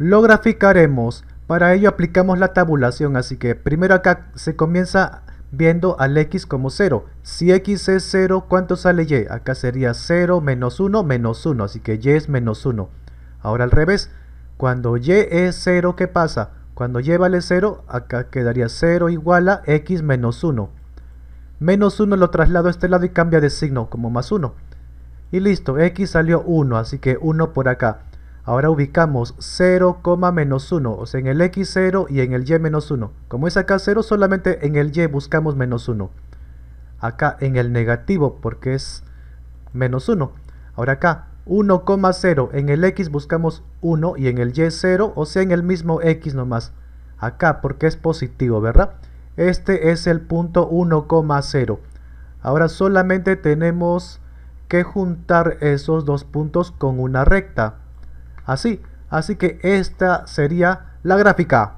Lo graficaremos, para ello aplicamos la tabulación, así que primero acá se comienza viendo al x como 0. Si x es 0, ¿cuánto sale y? Acá sería 0 menos 1 menos 1, así que y es menos 1. Ahora al revés, cuando y es 0, ¿qué pasa? Cuando y vale 0, acá quedaría 0 igual a x menos 1. Menos 1 lo traslado a este lado y cambia de signo como más 1. Y listo, x salió 1, así que 1 por acá. Ahora ubicamos 0, menos 1, o sea, en el x0 y en el y menos 1. Como es acá 0, solamente en el y buscamos menos 1. Acá en el negativo, porque es menos 1. Ahora acá, 1,0. En el x buscamos 1 y en el y 0, o sea, en el mismo x nomás. Acá, porque es positivo, ¿verdad? Este es el punto 1,0. Ahora solamente tenemos que juntar esos dos puntos con una recta así. Así que esta sería la gráfica.